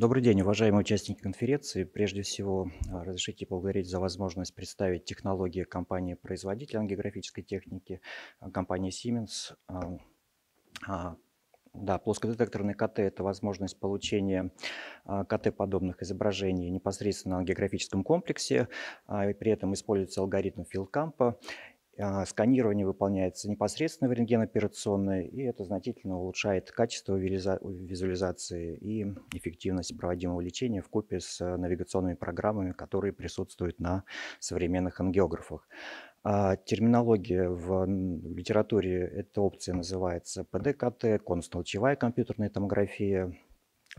Добрый день, уважаемые участники конференции. Прежде всего, а, разрешите поблагодарить за возможность представить технологии компании-производителя ангиографической техники, а, компании Siemens. А, да, плоскодетекторный КТ – это возможность получения КТ-подобных изображений непосредственно на географическом комплексе, и при этом используется алгоритм Филкампа. А, сканирование выполняется непосредственно в рентгеноперационной, и это значительно улучшает качество визуализации и эффективность проводимого лечения в купе с э, навигационными программами, которые присутствуют на современных ангиографах. А, терминология в литературе эта опция называется ПДКТ, констолчевая компьютерная томография,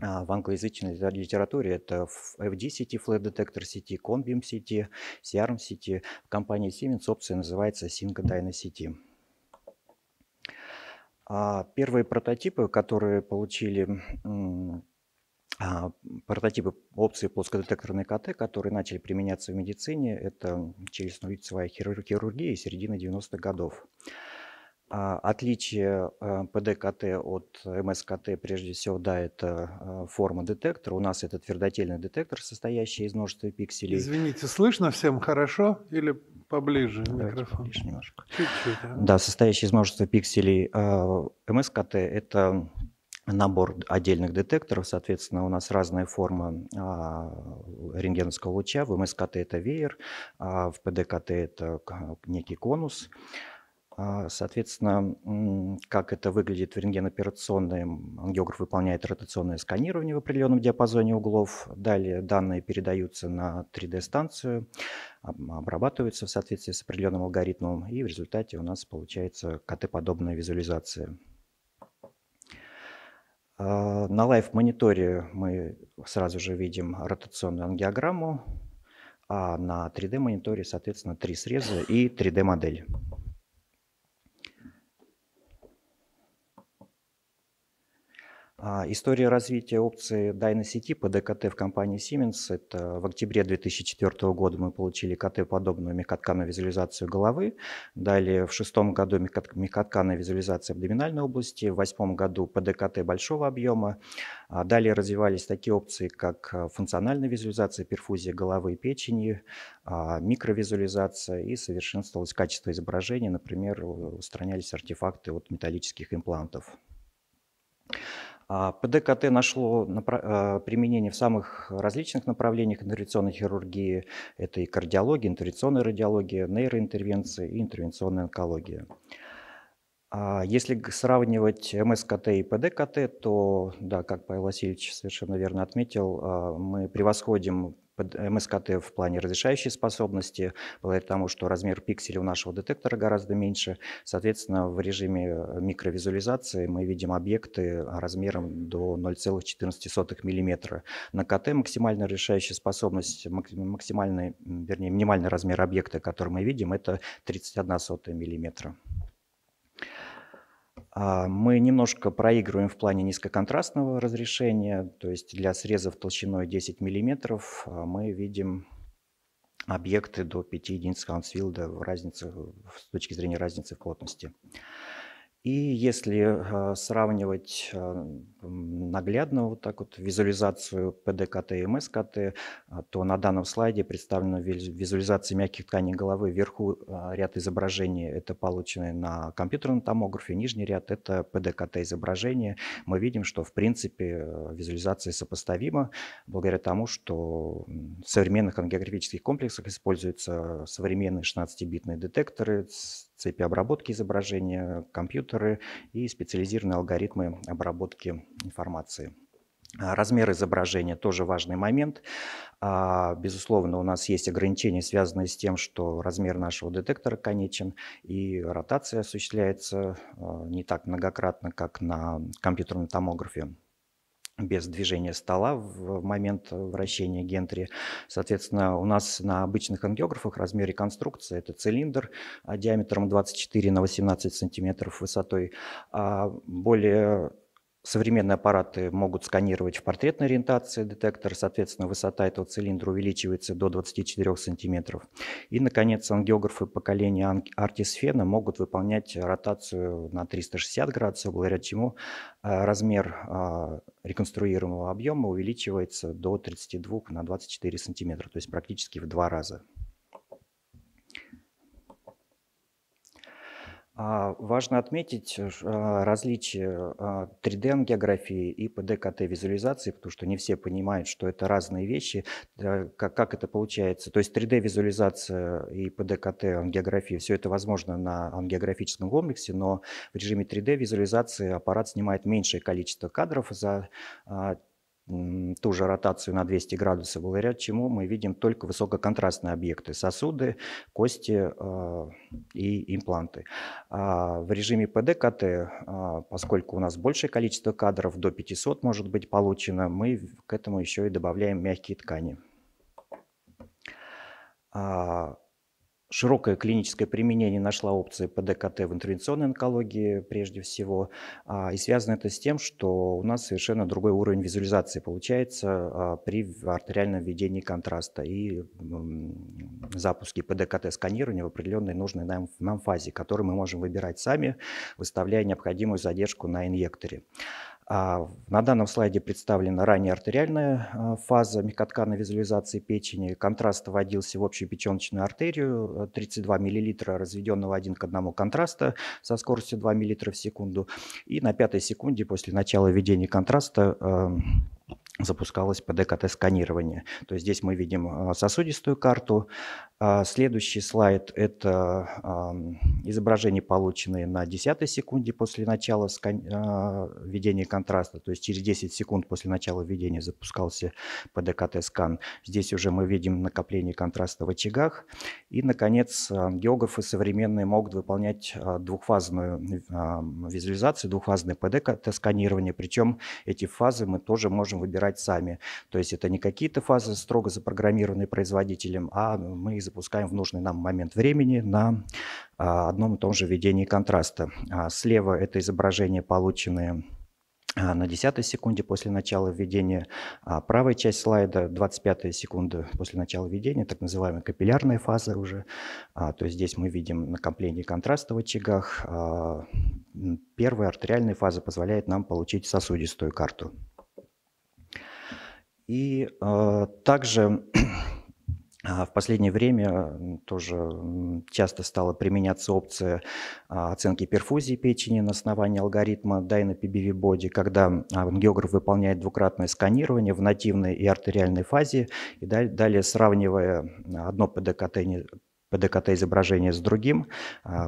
а, в англоязычной литературе это FD-сети, Flat Detector сети, Conbeam сети, CRM сети. В компании Siemens опция называется Sync сети. А, первые прототипы, которые получили а, прототипы опции плоскодетекторной КТ, которые начали применяться в медицине, это через лицевая хирургия середины 90-х годов. А, отличие э, ПДКТ от МСКТ, прежде всего, да, это э, форма детектора. У нас это твердотельный детектор, состоящий из множества пикселей. Извините, слышно всем хорошо или поближе микрофон? Поближе немножко. Чуть-чуть. А? Да, состоящий из множества пикселей а, МСКТ – это набор отдельных детекторов, соответственно, у нас разная форма а, рентгеновского луча, в МСКТ это веер, а в ПДКТ это некий конус. А, а, соответственно, как это выглядит в рентген ангиограф выполняет ротационное сканирование в определенном диапазоне углов. Далее данные передаются на 3D-станцию, обрабатываются в соответствии с определенным алгоритмом, и в результате у нас получается КТ-подобная визуализация. А, на лайв-мониторе мы сразу же видим ротационную ангиограмму, а на 3D-мониторе, соответственно, три среза и 3D-модель. А, история развития опции дайной сети по ДКТ в компании Siemens – это в октябре 2004 года мы получили КТ-подобную мекотканную визуализацию головы, далее в шестом году мекотканная визуализация абдоминальной области, в восьмом году по ДКТ большого объема, а далее развивались такие опции, как э, функциональная визуализация, перфузия головы и печени, а, микровизуализация и совершенствовалось качество изображения, например, устранялись артефакты от металлических имплантов. А ПДКТ нашло э, применение в самых различных направлениях интервенционной хирургии. Это и кардиология, интервенционная радиология, нейроинтервенции и интервенционная онкология. А если сравнивать МСКТ и ПДКТ, то, да, как Павел Васильевич совершенно верно отметил, э, мы превосходим Э, МСКТ в плане разрешающей способности, благодаря тому, что размер пикселей у нашего детектора гораздо меньше. Соответственно, в режиме э, микровизуализации мы видим объекты размером до 0,14 мм. На КТ максимальная разрешающая способность, максимальный, вернее, минимальный размер объекта, который мы видим, это 31 мм. А, мы немножко проигрываем в плане низкоконтрастного разрешения, то есть для срезов толщиной 10 мм а, мы видим объекты до 5 единиц Хаунсфилда в разнице, с точки зрения разницы в плотности. И если а, сравнивать а, наглядно вот так вот визуализацию ПДКТ и МСКТ, а, то на данном слайде представлена визуализация мягких тканей головы. Вверху ряд изображений – это полученные на компьютерном томографе, нижний ряд – это ПДКТ изображение. Мы видим, что в принципе визуализация сопоставима благодаря тому, что в современных ангиографических комплексах используются современные 16-битные детекторы с цепи обработки изображения, компьютеры и специализированные алгоритмы обработки информации. А, размер изображения тоже важный момент. А, безусловно, у нас есть ограничения, связанные с тем, что размер нашего детектора конечен, и ротация осуществляется а, не так многократно, как на компьютерном томографе без движения стола в момент вращения гентри. Соответственно, у нас на обычных ангиографах размер реконструкции – это цилиндр а диаметром 24 на 18 сантиметров высотой. А более Современные аппараты могут сканировать в портретной ориентации детектор, соответственно, высота этого цилиндра увеличивается до 24 см. И, наконец, ангиографы поколения артисфена могут выполнять ротацию на 360 градусов, благодаря чему э, размер э, реконструируемого объема увеличивается до 32 на 24 см, то есть практически в два раза. А, важно отметить э, а, различие а, 3D-ангиографии и ПДКТ-визуализации, потому что не все понимают, что это разные вещи, как, это получается. То есть 3D-визуализация и ПДКТ-ангиография, все это возможно на ангиографическом комплексе, но в режиме 3D-визуализации аппарат снимает меньшее количество кадров за ту же ротацию на 200 градусов, благодаря чему мы видим только высококонтрастные объекты – сосуды, кости э, и импланты. А в режиме ПДКТ, э, а, поскольку у нас большее количество кадров, до 500 может быть получено, мы к этому еще и добавляем мягкие ткани. А, Широкое клиническое применение нашла опция ПДКТ в интервенционной онкологии прежде всего. А, и связано это с тем, что у нас совершенно другой уровень визуализации получается а, при артериальном введении контраста и запуске ПДКТ сканирования в определенной нужной нам, нам фазе, которую мы можем выбирать сами, выставляя необходимую задержку на инъекторе. А на данном слайде представлена ранняя артериальная э, фаза мягкотканной визуализации печени. Контраст вводился в общую печеночную артерию, 32 э, мл разведенного один к одному контраста со скоростью 2 мл в секунду. И на пятой секунде после начала введения контраста э, запускалось ПДКТ-сканирование. То есть здесь мы видим а, сосудистую карту. А, следующий слайд – это изображения, полученные на 10 секунде после начала а, введения контраста. То есть через 10 секунд после начала введения запускался ПДКТ-скан. Здесь уже мы видим накопление контраста в очагах. И, наконец, географы современные могут выполнять двухфазную визуализацию, двухфазное ПДКТ-сканирование. Причем эти фазы мы тоже можем выбирать собирать сами. То есть это не какие-то фазы строго запрограммированные производителем, а мы запускаем в нужный нам момент времени на а, одном и том же введении контраста. А слева это изображение, полученное а, на 10 секунде после начала введения, а правая часть слайда 25 секунда после начала введения, так называемая капиллярная фаза уже. А, то есть здесь мы видим накопление контраста в очагах. А, первая артериальная фаза позволяет нам получить сосудистую карту. И э, также а, в последнее время тоже часто стала применяться опция а, оценки перфузии печени на основании алгоритма Dyna PBV Body, когда ангиограф выполняет двукратное сканирование в нативной и артериальной фазе, и далее сравнивая одно ПДКТ ПДКТ изображение с другим,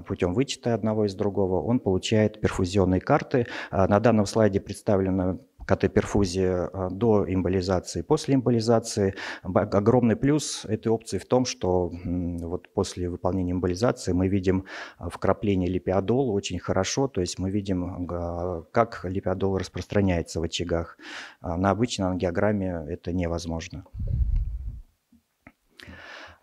путем вычета одного из другого, он получает перфузионные карты. На данном слайде представлена КТ-перфузия э, до эмболизации, после эмболизации. Огромный плюс этой опции в том, что вот после выполнения эмболизации мы видим э, вкрапление липиадола очень хорошо, то есть мы видим, как липиадол распространяется в очагах. А на обычной ангиограмме это невозможно.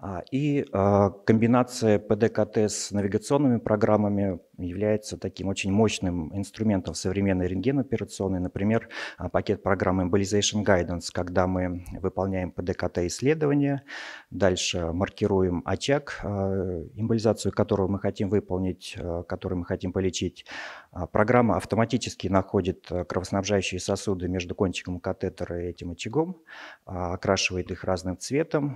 А, и а, комбинация ПДКТ с навигационными программами является таким очень мощным инструментом современной рентгеноперационной. Например, а, пакет программы Embolization Guidance, когда мы выполняем ПДКТ-исследование, дальше маркируем очаг, эмболизацию которого мы хотим выполнить, который мы хотим полечить. Программа автоматически находит кровоснабжающие сосуды между кончиком катетера и этим очагом, окрашивает их разным цветом,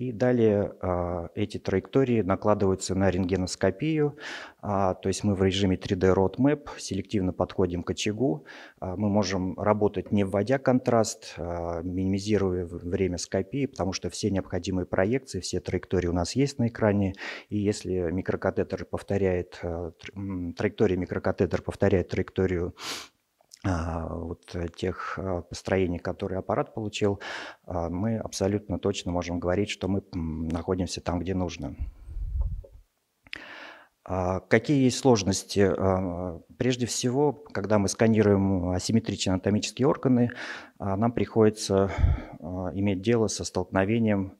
и далее а, эти траектории накладываются на рентгеноскопию, а, то есть мы в режиме 3D Roadmap селективно подходим к очагу, а, мы можем работать не вводя контраст, минимизируя время скопии, потому что все необходимые проекции, все траектории у нас есть на экране, и если микрокатетер повторяет, траектория микрокатетер повторяет траекторию а, вот э, тех а, построений, которые аппарат получил, а, мы абсолютно точно можем говорить, что мы находимся там, где нужно. Какие есть сложности? Прежде всего, когда мы сканируем асимметричные анатомические органы, нам приходится иметь дело со столкновением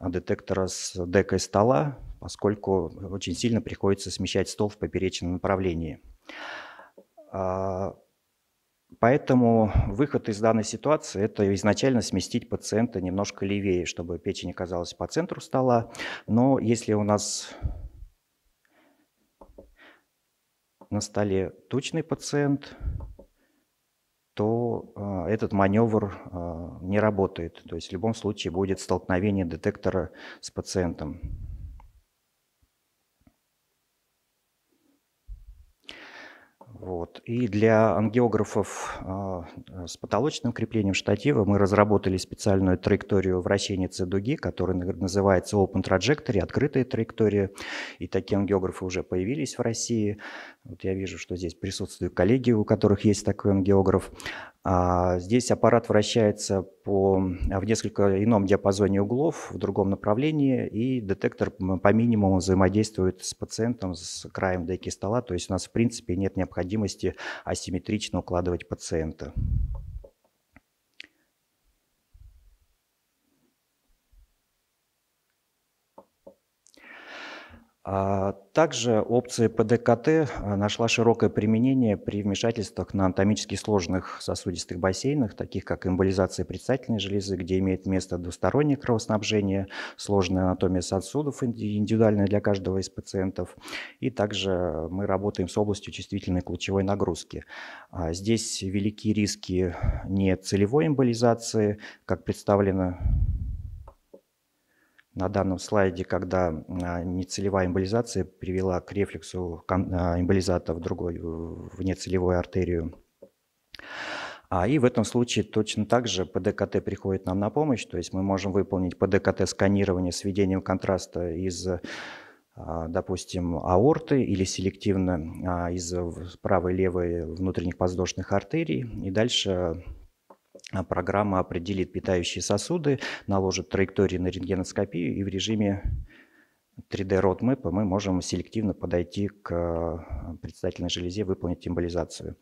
детектора с декой стола, поскольку очень сильно приходится смещать стол в поперечном направлении Поэтому выход из данной ситуации – это изначально сместить пациента немножко левее, чтобы печень оказалась по центру стола. Но если у нас на столе тучный пациент, то э, этот маневр э, не работает. То есть в любом случае будет столкновение детектора с пациентом. Вот. И для ангиографов а, э, с потолочным креплением штатива мы разработали специальную траекторию вращения C-дуги, которая называется Open Trajectory, открытая траектория. И такие ангиографы уже появились в России. Вот я вижу, что здесь присутствуют коллеги, у которых есть такой ангиограф. А, здесь аппарат вращается по, в несколько ином диапазоне углов, в другом направлении, и детектор по минимуму взаимодействует с пациентом, с краем деки стола, то есть у нас в принципе нет необходимости асимметрично укладывать пациента. А также опция ПДКТ а, нашла широкое применение при вмешательствах на анатомически сложных сосудистых бассейнах, таких как эмболизация предстательной железы, где имеет место двустороннее кровоснабжение, сложная анатомия сосудов индивидуальная для каждого из пациентов. И также мы работаем с областью чувствительной к лучевой нагрузки. А здесь велики риски не целевой эмболизации, как представлено на данном слайде, когда а, нецелевая эмболизация привела к рефлексу а, эмболизата в другой в нецелевую артерию. А и в этом случае точно так же ПДКТ приходит нам на помощь, то есть мы можем выполнить ПДКТ-сканирование с введением контраста из а, допустим, аорты или селективно из правой-левой внутренних подвздошных артерий. И дальше а, программа определит питающие сосуды, наложит траектории на рентгеноскопию, и в режиме 3D Roadmap мы можем селективно подойти к а, предстательной железе, выполнить эмболизацию.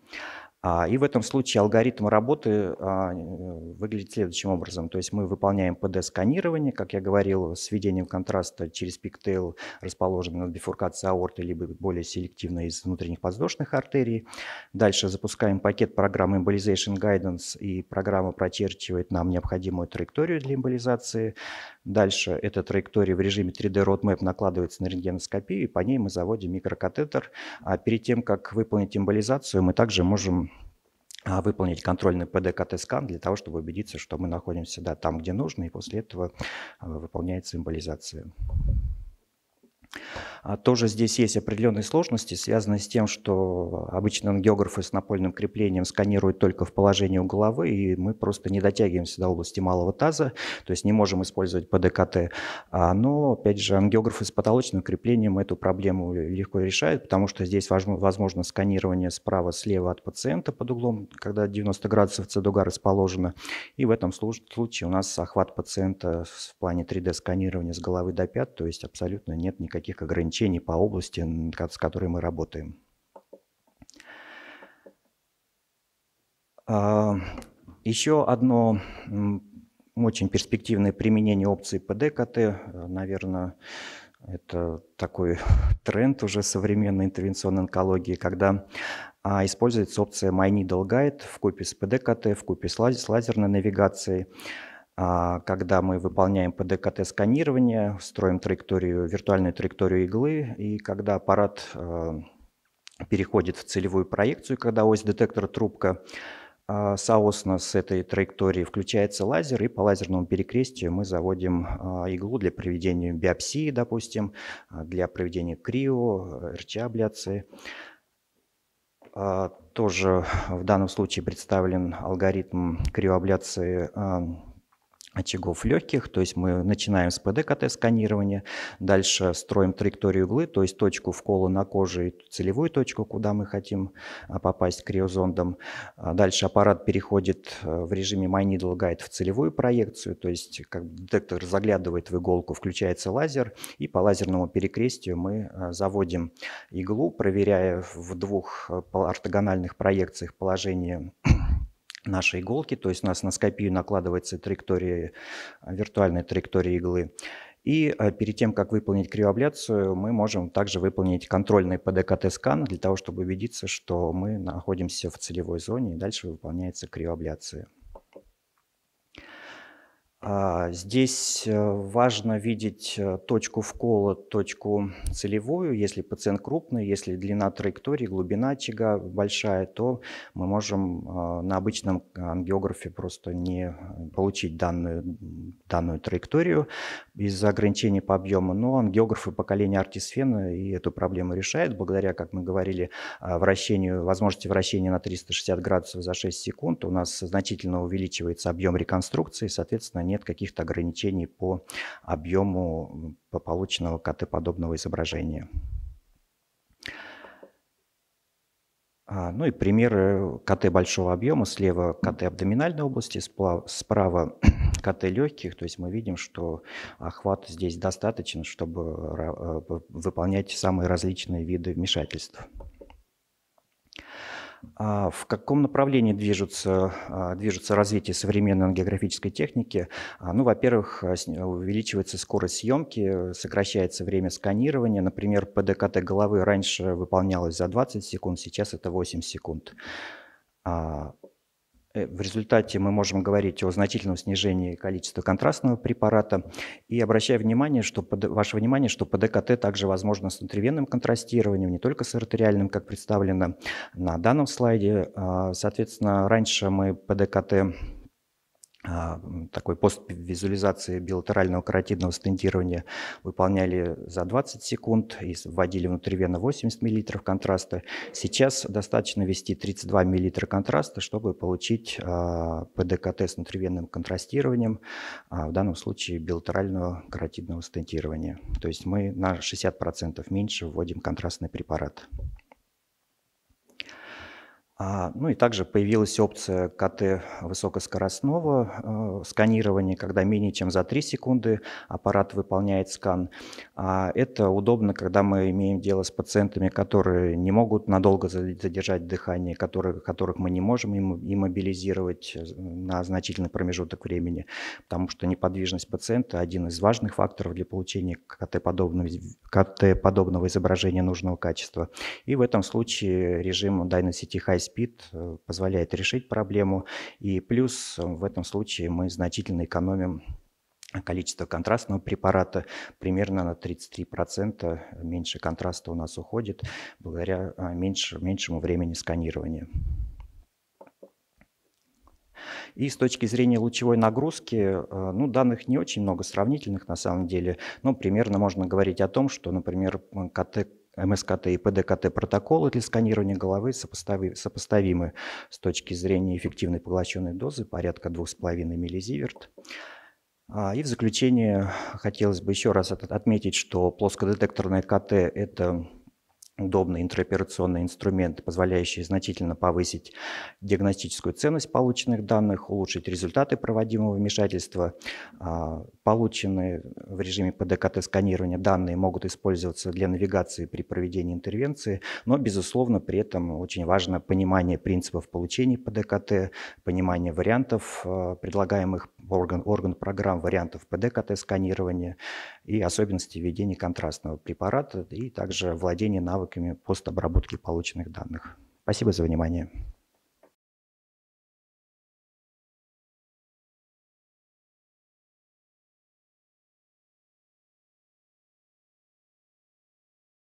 А, и в этом случае алгоритм работы а, выглядит следующим образом. То есть мы выполняем ПД-сканирование, как я говорил, с введением контраста через пиктейл, расположенный над бифуркацией аорты, либо более селективно из внутренних подвздошных артерий. Дальше запускаем пакет программы Embolization Guidance, и программа прочерчивает нам необходимую траекторию для эмболизации. Дальше эта траектория в режиме 3D Roadmap накладывается на рентгеноскопию, и по ней мы заводим микрокатетер. А перед тем, как выполнить эмболизацию, мы также можем а, выполнить контрольный ПД-КТ-скан для того, чтобы убедиться, что мы находимся да, там, где нужно, и после этого а, выполняется символизация. А тоже здесь есть определенные сложности, связанные с тем, что обычно ангиографы с напольным креплением сканируют только в положении у головы, и мы просто не дотягиваемся до области малого таза, то есть не можем использовать ПДКТ. А, но, опять же, ангиографы с потолочным креплением эту проблему легко решают, потому что здесь возможно сканирование справа-слева от пациента под углом, когда 90 градусов цедуга расположена, и в этом случае у нас охват пациента в плане 3D-сканирования с головы до пят, то есть абсолютно нет никаких никаких ограничений по области, с которой мы работаем. А, Еще одно очень перспективное применение опции ПДКТ, э, наверное, это такой тренд уже современной интервенционной онкологии, когда а, используется опция My Needle в купе с ПДКТ, в купе с лазерной навигацией. А, когда мы выполняем ПДКТ-сканирование, строим траекторию, виртуальную траекторию иглы, и когда аппарат э, переходит в целевую проекцию, когда ось детектора трубка а, соосно с этой траектории включается лазер, и по лазерному перекрестию мы заводим а, иглу для проведения биопсии, допустим, для проведения крио, РЧ-абляции. Тоже в данном случае представлен алгоритм криоабляции очагов легких, то есть мы начинаем с ПДКТ сканирования, дальше строим траекторию углы, то есть точку вкола на коже и целевую точку, куда мы хотим а, попасть криозондом. А, дальше аппарат переходит э, в режиме My Needle Guide в целевую проекцию, то есть как детектор заглядывает в иголку, включается лазер, и по лазерному перекрестию мы э, заводим иглу, проверяя в двух э, ортогональных проекциях положение нашей иголки, то есть у нас на скопию накладывается траектория, э, виртуальная траектория иглы. И э, перед тем, как выполнить криоабляцию, мы можем также выполнить контрольный ПДКТ-скан для того, чтобы убедиться, что мы находимся в целевой зоне, и дальше выполняется криоабляция. А, здесь э, важно видеть э, точку вкола, точку целевую. Если пациент крупный, если длина траектории, глубина очага большая, то мы можем а, на обычном ангиографе просто не получить данную, данную траекторию из-за ограничений по объему. Но ангиографы поколения артисфена и эту проблему решают благодаря, как мы говорили, а, вращению, возможности вращения на 360 градусов за 6 секунд. У нас значительно увеличивается объем реконструкции, соответственно, нет каких-то ограничений по объему по полученного КТ-подобного изображения. А, ну и примеры э, КТ большого объема. Слева КТ абдоминальной области, справа КТ легких. То есть мы видим, что охват здесь достаточен, чтобы э, выполнять самые различные виды вмешательств. А в каком направлении движется, а, движется развитие современной географической техники? А, ну, во-первых, э, увеличивается скорость съемки, сокращается время сканирования. Например, ПДКТ головы раньше выполнялось за 20 секунд, сейчас это 8 секунд. Э, в результате мы можем говорить о значительном снижении количества контрастного препарата. И обращаю внимание, что под, ваше внимание, что ПДКТ также возможно с внутривенным контрастированием, не только с артериальным, как представлено на данном слайде. А, соответственно, раньше мы ПДКТ а, такой пост визуализации билатерального каротидного стентирования выполняли за 20 секунд и вводили внутривенно 80 мл контраста. Сейчас достаточно ввести 32 мл контраста, чтобы получить а, ПДКТ с внутривенным контрастированием, а, в данном случае билатерального каротидного стентирования. То есть мы на 60% меньше вводим контрастный препарат. А, ну и также появилась опция КТ высокоскоростного э, сканирования, когда менее чем за 3 секунды аппарат выполняет скан. А, это удобно, когда мы имеем дело с пациентами, которые не могут надолго задержать дыхание, которых которых мы не можем иммобилизировать э, на значительный промежуток времени, потому что неподвижность пациента – один из важных факторов для получения КТ-подобного, КТ-подобного изображения нужного качества. И в этом случае режим дайносети High спит э, позволяет решить проблему. И плюс э, в этом случае мы значительно экономим количество контрастного препарата примерно на 33% меньше контраста у нас уходит благодаря а, меньше, меньшему времени сканирования. И с точки зрения лучевой нагрузки, э, ну, данных не очень много сравнительных на самом деле, но примерно можно говорить о том, что, например, КТ МСКТ и ПДКТ протоколы для сканирования головы сопоставимы с точки зрения эффективной поглощенной дозы, порядка 2,5 миллизиверт. А, и в заключение хотелось бы еще раз отметить, что плоскодетекторное КТ – это удобный интероперационные инструмент, позволяющий значительно повысить диагностическую ценность полученных данных, улучшить результаты проводимого вмешательства. А, полученные в режиме ПДКТ-сканирования данные могут использоваться для навигации при проведении интервенции, но, безусловно, при этом очень важно понимание принципов получения ПДКТ, понимание вариантов а, предлагаемых орган, орган программ, вариантов ПДКТ-сканирования и особенности введения контрастного препарата, и также владение навыками навыками постобработки полученных данных. Спасибо за внимание.